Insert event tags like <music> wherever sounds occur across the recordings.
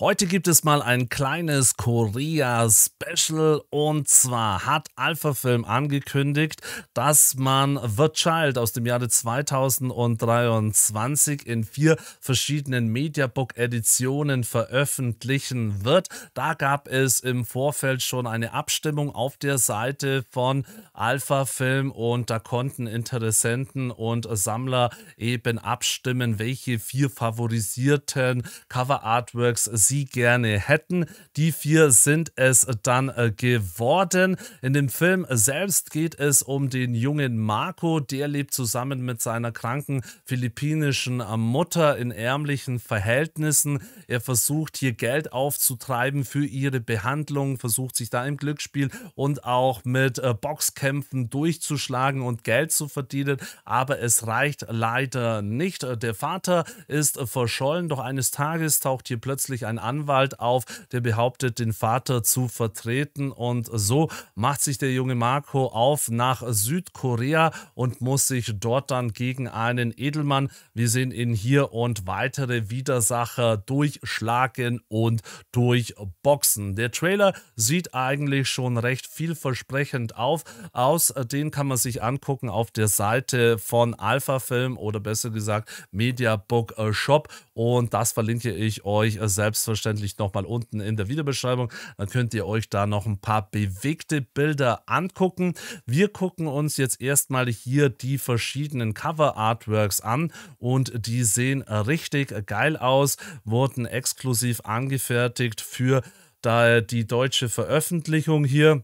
Heute gibt es mal ein kleines Korea-Special und zwar hat Alpha-Film angekündigt, dass man The Child aus dem Jahre 2023 in vier verschiedenen Mediabook-Editionen veröffentlichen wird. Da gab es im Vorfeld schon eine Abstimmung auf der Seite von Alpha-Film und da konnten Interessenten und Sammler eben abstimmen, welche vier favorisierten Cover-Artworks sie sie gerne hätten. Die vier sind es dann äh, geworden. In dem Film selbst geht es um den jungen Marco, der lebt zusammen mit seiner kranken philippinischen äh, Mutter in ärmlichen Verhältnissen. Er versucht hier Geld aufzutreiben für ihre Behandlung, versucht sich da im Glücksspiel und auch mit äh, Boxkämpfen durchzuschlagen und Geld zu verdienen, aber es reicht leider nicht. Der Vater ist verschollen, doch eines Tages taucht hier plötzlich ein Anwalt auf, der behauptet, den Vater zu vertreten. Und so macht sich der junge Marco auf nach Südkorea und muss sich dort dann gegen einen Edelmann, wir sehen ihn hier, und weitere Widersacher durchschlagen und durchboxen. Der Trailer sieht eigentlich schon recht vielversprechend auf, aus. Äh, den kann man sich angucken auf der Seite von Alpha Film oder besser gesagt Media Book äh, Shop. Und das verlinke ich euch äh, selbst selbstverständlich nochmal unten in der Videobeschreibung. Dann könnt ihr euch da noch ein paar bewegte Bilder angucken. Wir gucken uns jetzt erstmal hier die verschiedenen Cover-Artworks an und die sehen richtig geil aus, wurden exklusiv angefertigt für die deutsche Veröffentlichung hier.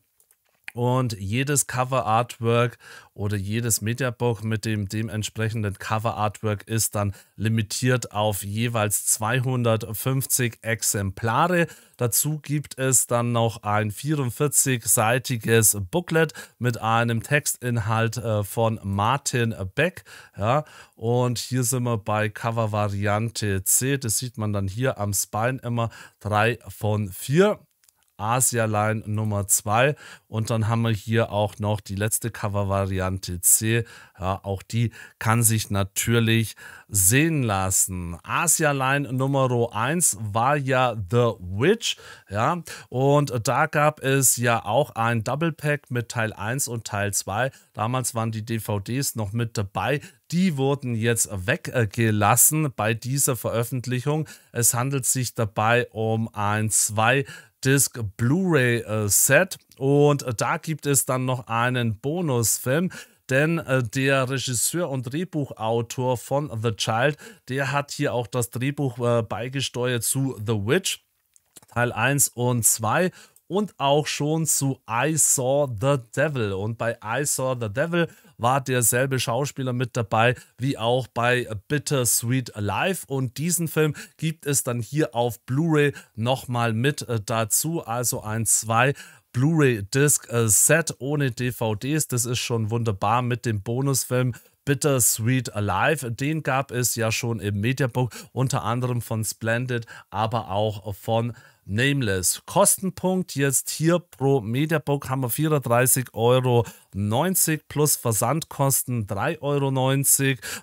Und jedes Cover-Artwork oder jedes Mediabook mit dem dementsprechenden Cover-Artwork ist dann limitiert auf jeweils 250 Exemplare. Dazu gibt es dann noch ein 44-seitiges Booklet mit einem Textinhalt äh, von Martin Beck. Ja, und hier sind wir bei Cover-Variante C. Das sieht man dann hier am Spine immer 3 von 4. Asia Line Nummer 2. Und dann haben wir hier auch noch die letzte Covervariante C. Ja, auch die kann sich natürlich sehen lassen. Asia Line Nummer 1 war ja The Witch. Ja, und da gab es ja auch ein Double Pack mit Teil 1 und Teil 2. Damals waren die DVDs noch mit dabei. Die wurden jetzt weggelassen bei dieser Veröffentlichung. Es handelt sich dabei um ein zwei Disc Blu-ray äh, Set. Und äh, da gibt es dann noch einen Bonusfilm denn äh, der Regisseur und Drehbuchautor von The Child, der hat hier auch das Drehbuch äh, beigesteuert zu The Witch, Teil 1 und 2 und auch schon zu I Saw the Devil. Und bei I Saw the Devil war derselbe Schauspieler mit dabei wie auch bei Bittersweet Live. Und diesen Film gibt es dann hier auf Blu-ray nochmal mit äh, dazu. Also ein 2. Blu-ray-Disc-Set äh, ohne DVDs. Das ist schon wunderbar mit dem Bonusfilm. Bittersweet Alive. Den gab es ja schon im Mediabook, unter anderem von Splendid, aber auch von Nameless. Kostenpunkt jetzt hier pro Mediabook haben wir 34,90 Euro 8,90 plus Versandkosten 3,90 Euro.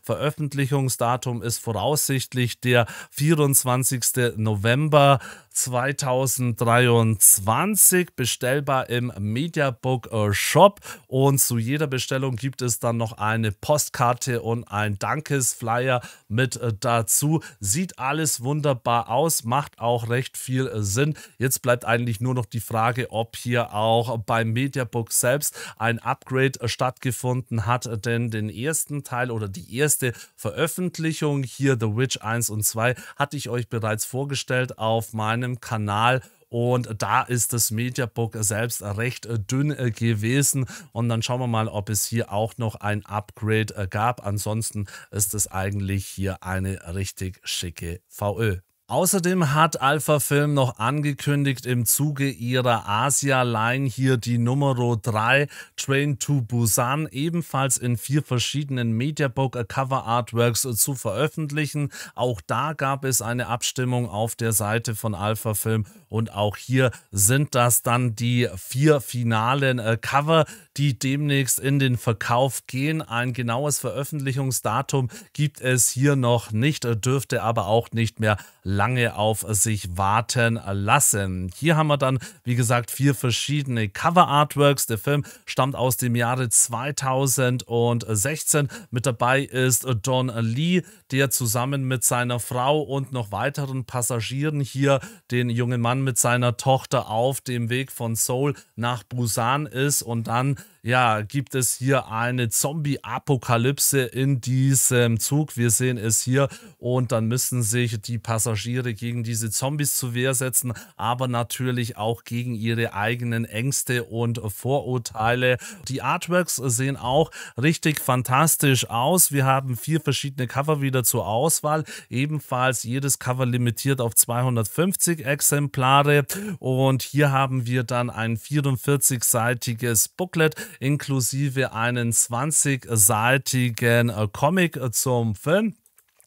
Veröffentlichungsdatum ist voraussichtlich der 24. November 2023. Bestellbar im Mediabook äh, Shop. Und zu jeder Bestellung gibt es dann noch eine Postkarte und ein Dankesflyer mit äh, dazu. Sieht alles wunderbar aus, macht auch recht viel äh, Sinn. Jetzt bleibt eigentlich nur noch die Frage, ob hier auch beim Mediabook selbst ein Update Upgrade äh, stattgefunden hat, äh, denn den ersten Teil oder die erste Veröffentlichung hier The Witch 1 und 2 hatte ich euch bereits vorgestellt auf meinem Kanal und da ist das Mediabook selbst recht äh, dünn gewesen. Und dann schauen wir mal, ob es hier auch noch ein Upgrade gab. Ansonsten ist es eigentlich hier eine richtig schicke VÖ. Außerdem hat Alpha Film noch angekündigt, im Zuge ihrer Asia-Line hier die Nummer 3 Train to Busan ebenfalls in vier verschiedenen Mediabook Cover Artworks zu veröffentlichen. Auch da gab es eine Abstimmung auf der Seite von Alpha Film und auch hier sind das dann die vier finalen äh, Cover, die demnächst in den Verkauf gehen. Ein genaues Veröffentlichungsdatum gibt es hier noch nicht, äh, dürfte aber auch nicht mehr lange lange auf sich warten lassen. Hier haben wir dann, wie gesagt, vier verschiedene Cover-Artworks. Der Film stammt aus dem Jahre 2016. Mit dabei ist Don Lee, der zusammen mit seiner Frau und noch weiteren Passagieren hier den jungen Mann mit seiner Tochter auf dem Weg von Seoul nach Busan ist und dann ja, gibt es hier eine Zombie-Apokalypse in diesem Zug. Wir sehen es hier und dann müssen sich die Passagiere gegen diese Zombies zu Wehr setzen, aber natürlich auch gegen ihre eigenen Ängste und Vorurteile. Die Artworks sehen auch richtig fantastisch aus. Wir haben vier verschiedene Cover wieder zur Auswahl. Ebenfalls jedes Cover limitiert auf 250 Exemplare und hier haben wir dann ein 44-seitiges Booklet inklusive einen 20-seitigen äh, Comic äh, zum Film.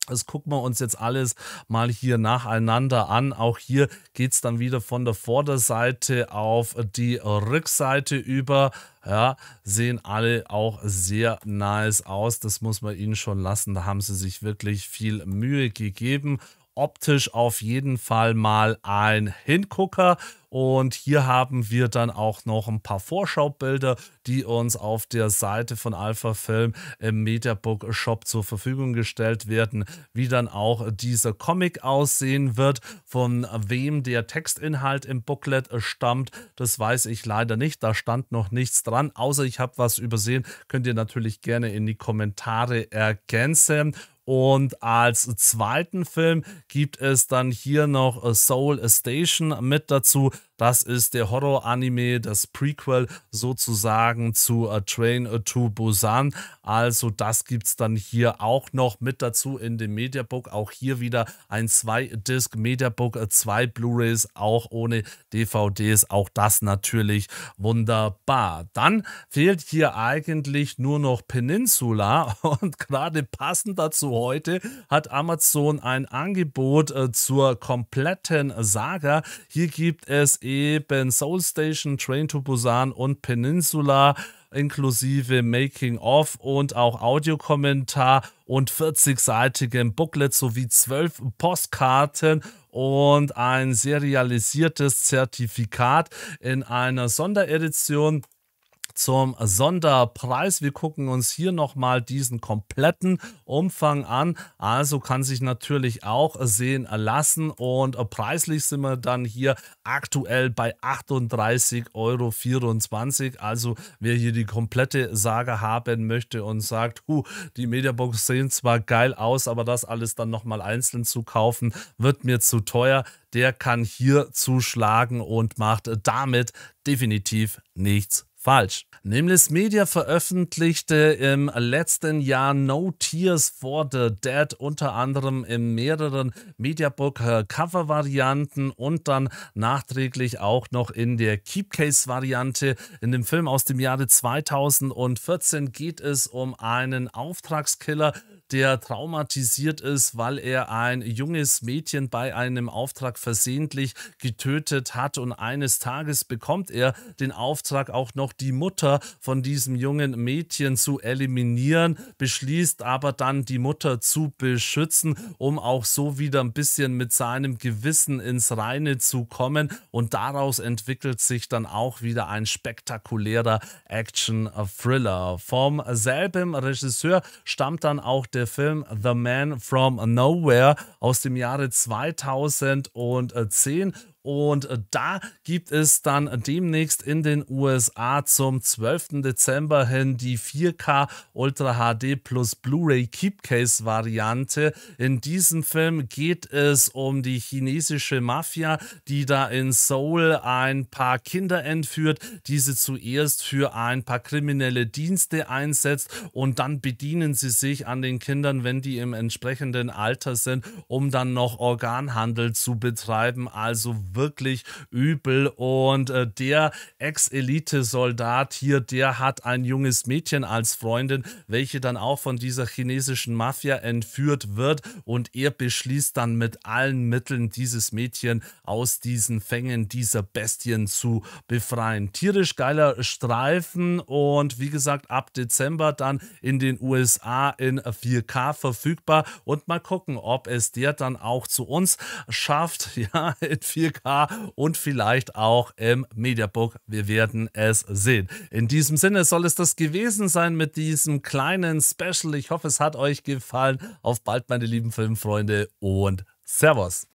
Das gucken wir uns jetzt alles mal hier nacheinander an. Auch hier geht es dann wieder von der Vorderseite auf die Rückseite über. Ja, sehen alle auch sehr nice aus. Das muss man ihnen schon lassen. Da haben sie sich wirklich viel Mühe gegeben optisch auf jeden Fall mal ein Hingucker. Und hier haben wir dann auch noch ein paar Vorschaubilder, die uns auf der Seite von Alpha Film im Mediabook Shop zur Verfügung gestellt werden, wie dann auch dieser Comic aussehen wird, von wem der Textinhalt im Booklet stammt, das weiß ich leider nicht, da stand noch nichts dran, außer ich habe was übersehen, könnt ihr natürlich gerne in die Kommentare ergänzen und als zweiten Film gibt es dann hier noch äh, Soul Station mit dazu. Das ist der Horror-Anime, das Prequel sozusagen zu A Train to Busan. Also das gibt es dann hier auch noch mit dazu in dem Mediabook. Auch hier wieder ein 2-Disc Mediabook, äh, zwei Blu-rays, auch ohne DVDs. Auch das natürlich wunderbar. Dann fehlt hier eigentlich nur noch Peninsula <laughs> und gerade passend dazu heute hat Amazon ein Angebot äh, zur kompletten Saga. Hier gibt es eben Soul Station, Train to Busan und Peninsula inklusive Making of und auch Audiokommentar und 40-seitigem Booklet sowie 12 Postkarten und ein serialisiertes Zertifikat in einer Sonderedition zum Sonderpreis. Wir gucken uns hier nochmal diesen kompletten Umfang an. Also kann sich natürlich auch sehen lassen und preislich sind wir dann hier aktuell bei 38,24 Euro. Also wer hier die komplette Sage haben möchte und sagt, huh, die Mediabox sehen zwar geil aus, aber das alles dann nochmal einzeln zu kaufen, wird mir zu teuer der kann hier zuschlagen und macht damit definitiv nichts Falsch. Nimless Media veröffentlichte im letzten Jahr No Tears for the Dead unter anderem in mehreren Mediabook Cover Varianten und dann nachträglich auch noch in der Keepcase Variante. In dem Film aus dem Jahre 2014 geht es um einen Auftragskiller, der traumatisiert ist, weil er ein junges Mädchen bei einem Auftrag versehentlich getötet hat und eines Tages bekommt er den Auftrag auch noch die Mutter von diesem jungen Mädchen zu eliminieren, beschließt aber dann die Mutter zu beschützen, um auch so wieder ein bisschen mit seinem Gewissen ins Reine zu kommen und daraus entwickelt sich dann auch wieder ein spektakulärer Action-Thriller. Vom selben Regisseur stammt dann auch der der Film The Man from Nowhere aus dem Jahre 2010 und äh, da gibt es dann demnächst in den USA zum 12. Dezember hin die 4K Ultra HD plus Blu-ray Keepcase Variante. In diesem Film geht es um die chinesische Mafia, die da in Seoul ein paar Kinder entführt, diese zuerst für ein paar kriminelle Dienste einsetzt und dann bedienen sie sich an den Kindern, wenn die im entsprechenden Alter sind, um dann noch Organhandel zu betreiben. Also wirklich übel. Und äh, der Ex-Elite-Soldat hier, der hat ein junges Mädchen als Freundin, welche dann auch von dieser chinesischen Mafia entführt wird. Und er beschließt dann mit allen Mitteln, dieses Mädchen aus diesen Fängen dieser Bestien zu befreien. Tierisch geiler Streifen und wie gesagt, ab Dezember dann in den USA in 4K verfügbar. Und mal gucken, ob es der dann auch zu uns schafft. <laughs> Ja, in 4K und vielleicht auch im Mediabook. Wir werden es sehen. In diesem Sinne soll es das gewesen sein mit diesem kleinen Special. Ich hoffe, es hat euch gefallen. Auf bald, meine lieben Filmfreunde und Servus.